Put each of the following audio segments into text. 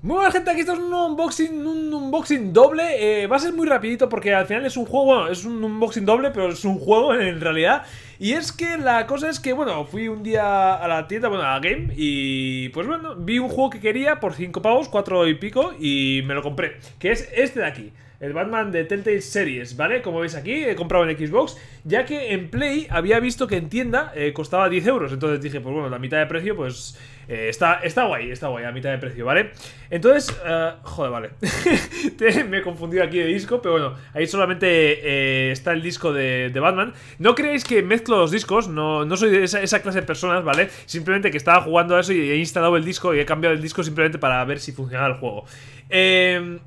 Muy buenas gente, aquí es un unboxing, un unboxing doble eh, Va a ser muy rapidito porque al final es un juego, bueno, es un unboxing doble Pero es un juego en realidad y es que la cosa es que, bueno, fui un día a la tienda, bueno, a Game, y pues bueno, vi un juego que quería por 5 pavos, 4 y pico, y me lo compré, que es este de aquí. El Batman de Telltale Series, ¿vale? Como veis aquí, he comprado en Xbox, ya que en Play había visto que en tienda eh, costaba 10 euros. Entonces dije, pues bueno, la mitad de precio, pues eh, está, está guay, está guay, a mitad de precio, ¿vale? Entonces, eh, joder, vale. me he confundido aquí de disco, pero bueno, ahí solamente está el disco de, de Batman. No creéis que mezcla los discos, no, no soy de esa, esa, clase de personas, ¿vale? Simplemente que estaba jugando a eso y he instalado el disco y he cambiado el disco simplemente para ver si funcionaba el juego. Eh,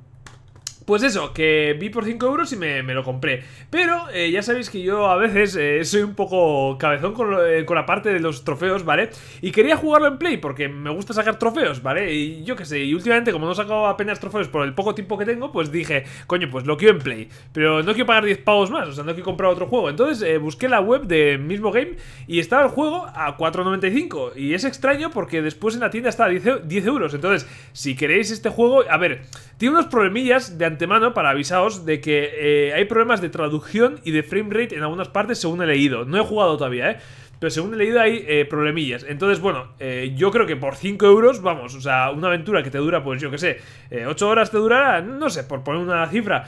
pues eso, que vi por 5 euros y me, lo compré. Pero eh, ya sabéis que yo a veces eh, soy un poco cabezón eh, con, la parte de los trofeos, ¿vale? Y quería jugarlo en Play porque me gusta sacar trofeos, ¿vale? Y yo qué sé, y últimamente como no he sacado apenas trofeos por el poco tiempo que tengo, pues dije, coño, pues lo quiero en Play. Pero no quiero pagar 10 pavos más, o sea, no quiero comprar otro juego. Entonces busqué la web de mismo game y estaba el juego a 4.95. Y es extraño porque después en la tienda está a 10, euros. Entonces, si queréis este juego, a ver, tiene unos problemillas de mano para avisaros de que eh, hay problemas de traducción y de frame rate en algunas partes según he leído. No he jugado todavía, ¿eh? Pero según he leído hay eh, problemillas. Entonces, bueno, eh, yo creo que por 5 euros, vamos, o sea, una aventura que te dura, pues yo qué sé, 8 eh, horas te durará, no sé, por poner una cifra,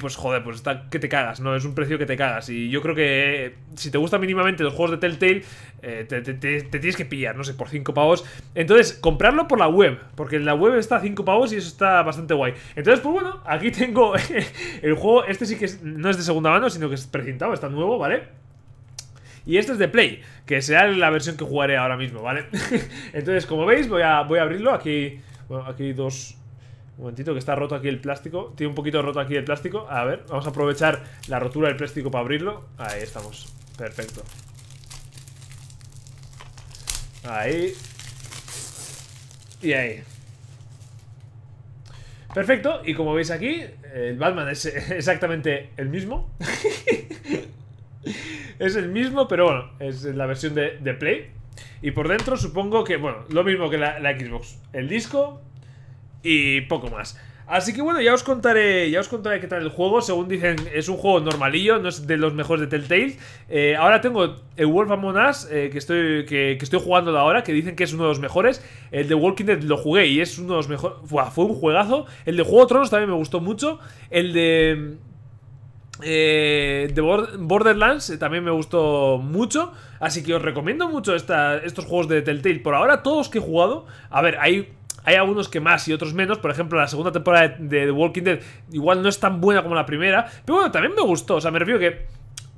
pues joder, pues está que te cagas, ¿no? Es un precio que te cagas. Y yo creo que si te gusta mínimamente los juegos de Telltale, te, tienes que pillar, no sé, por 5 pavos. Entonces, comprarlo por la web, porque en la web está a 5 pavos y eso está bastante guay. Entonces, pues bueno, aquí tengo el juego, este sí que no es de segunda mano, sino que es precintado, está nuevo, ¿vale? Y esto es de Play, que será la versión que jugaré ahora mismo, ¿vale? Entonces, como veis, voy a, voy a abrirlo. Aquí, bueno, aquí hay dos... Un momentito, que está roto aquí el plástico. Tiene un poquito roto aquí el plástico. A ver, vamos a aprovechar la rotura del plástico para abrirlo. Ahí estamos. Perfecto. Ahí. Y ahí. Perfecto, y como veis aquí, el Batman es exactamente el mismo. es el mismo, pero bueno, es la versión de, Play. Y por dentro supongo que, bueno, lo mismo que la, Xbox. El disco y poco más. Así que bueno, ya os contaré ya os contaré qué tal el juego. Según dicen, es un juego normalillo, no es de los mejores de Telltale. Eh, ahora tengo el Wolf Among Us, eh, que, estoy, que, estoy jugando ahora, que dicen que es uno de los mejores. El de Walking Dead lo jugué y es uno de los mejores... Fue un juegazo. El de Juego Tronos también me gustó mucho. El de... Eh, de Borderlands eh, también me gustó mucho, así que os recomiendo mucho estos juegos de Telltale. Por ahora, todos que he jugado, a ver, hay hay algunos que más y otros menos. Por ejemplo, la segunda temporada de The Walking Dead igual no es tan buena como la primera. Pero bueno, también me gustó. O sea, me refiero que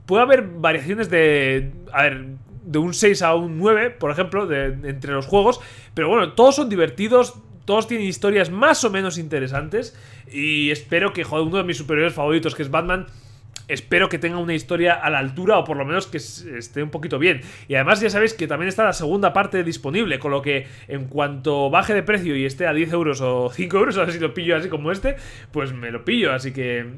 puede haber variaciones de... A ver, de un 6 a un 9, por ejemplo, entre los juegos. Pero bueno, todos son divertidos. Todos tienen historias más o menos interesantes. Y espero que, joder, uno de mis superiores favoritos, que es Batman, espero que tenga una historia a la altura o por lo menos que esté un poquito bien. Y además ya sabéis que también está la segunda parte disponible, con lo que en cuanto baje de precio y esté a 10 euros o 5 euros, a ver si lo pillo así como este, pues me lo pillo. Así que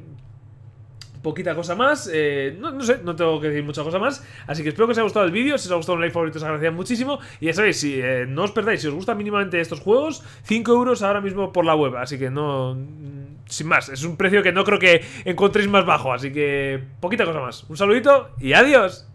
poquita cosa más. Eh, no, no, sé, no tengo que decir mucha cosa más. Así que espero que os haya gustado el vídeo. Si os ha gustado un like favorito, os agradecería muchísimo. Y ya sabéis, si eh, no os perdáis, si os gustan mínimamente estos juegos, 5 euros ahora mismo por la web. Así que no. Mm, sin más, es un precio que no creo que encontréis más bajo. Así que poquita cosa más. Un saludito y adiós.